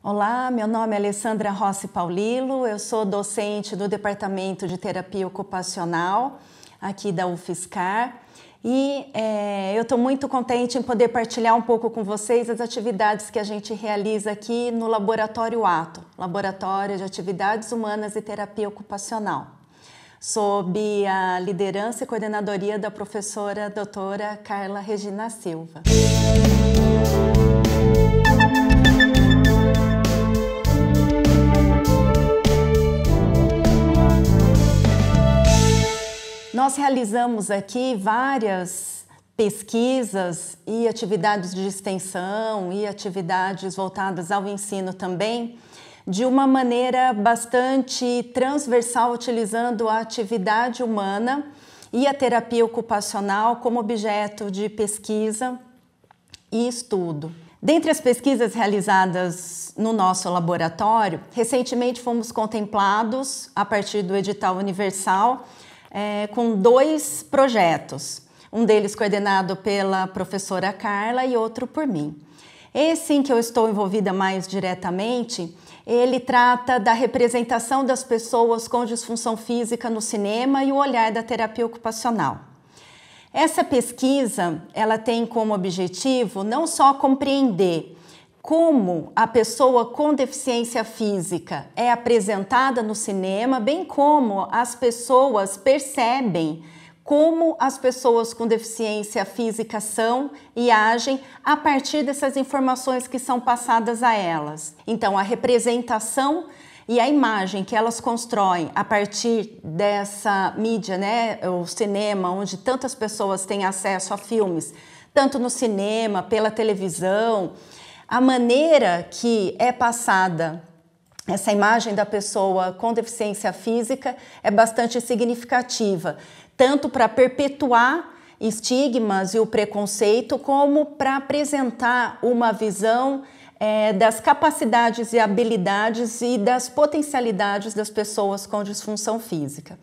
Olá, meu nome é Alessandra Rossi Paulilo, eu sou docente do Departamento de Terapia Ocupacional aqui da UFSCar e é, eu estou muito contente em poder partilhar um pouco com vocês as atividades que a gente realiza aqui no Laboratório ATO, Laboratório de Atividades Humanas e Terapia Ocupacional, sob a liderança e coordenadoria da professora doutora Carla Regina Silva. Música Nós realizamos aqui várias pesquisas e atividades de extensão e atividades voltadas ao ensino também, de uma maneira bastante transversal, utilizando a atividade humana e a terapia ocupacional como objeto de pesquisa e estudo. Dentre as pesquisas realizadas no nosso laboratório, recentemente fomos contemplados, a partir do edital universal, é, com dois projetos, um deles coordenado pela professora Carla e outro por mim. Esse em que eu estou envolvida mais diretamente, ele trata da representação das pessoas com disfunção física no cinema e o olhar da terapia ocupacional. Essa pesquisa, ela tem como objetivo não só compreender como a pessoa com deficiência física é apresentada no cinema, bem como as pessoas percebem como as pessoas com deficiência física são e agem a partir dessas informações que são passadas a elas. Então, a representação e a imagem que elas constroem a partir dessa mídia, né, o cinema, onde tantas pessoas têm acesso a filmes, tanto no cinema, pela televisão, a maneira que é passada essa imagem da pessoa com deficiência física é bastante significativa, tanto para perpetuar estigmas e o preconceito, como para apresentar uma visão é, das capacidades e habilidades e das potencialidades das pessoas com disfunção física.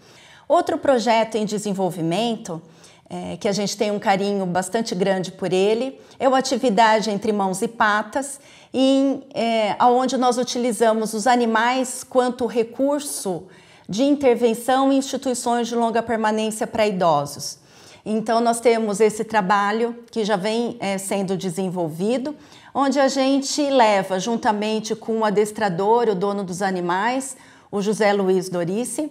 Outro projeto em desenvolvimento é, que a gente tem um carinho bastante grande por ele, é uma Atividade Entre Mãos e Patas, em, é, onde nós utilizamos os animais quanto recurso de intervenção em instituições de longa permanência para idosos. Então, nós temos esse trabalho que já vem é, sendo desenvolvido, onde a gente leva, juntamente com o adestrador, o dono dos animais, o José Luiz Dorice,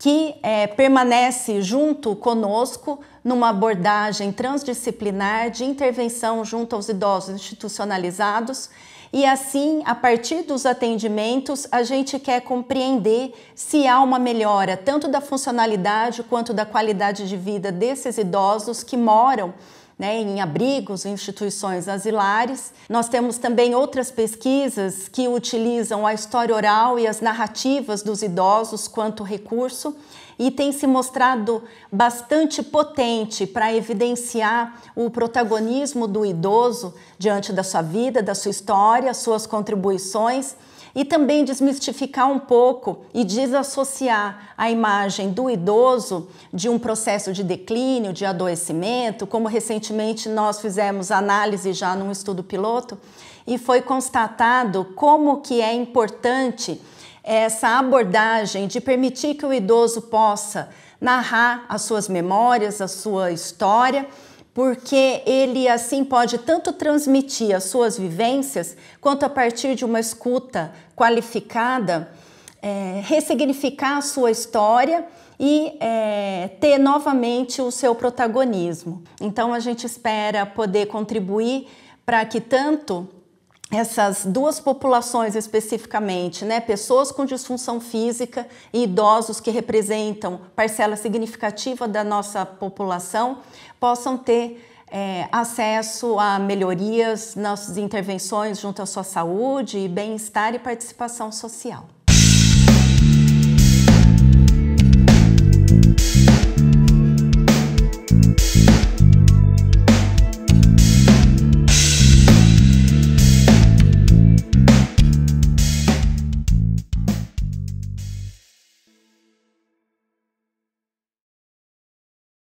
que é, permanece junto conosco numa abordagem transdisciplinar de intervenção junto aos idosos institucionalizados. E assim, a partir dos atendimentos, a gente quer compreender se há uma melhora tanto da funcionalidade quanto da qualidade de vida desses idosos que moram né, em abrigos, instituições asilares. Nós temos também outras pesquisas que utilizam a história oral e as narrativas dos idosos quanto recurso e tem se mostrado bastante potente para evidenciar o protagonismo do idoso diante da sua vida, da sua história, suas contribuições e também desmistificar um pouco e desassociar a imagem do idoso de um processo de declínio, de adoecimento, como recentemente nós fizemos análise já num estudo piloto e foi constatado como que é importante essa abordagem de permitir que o idoso possa narrar as suas memórias, a sua história, porque ele assim pode tanto transmitir as suas vivências, quanto a partir de uma escuta qualificada, é, ressignificar a sua história e é, ter novamente o seu protagonismo. Então a gente espera poder contribuir para que tanto essas duas populações especificamente, né, pessoas com disfunção física e idosos que representam parcela significativa da nossa população, possam ter é, acesso a melhorias nas intervenções junto à sua saúde, bem-estar e participação social.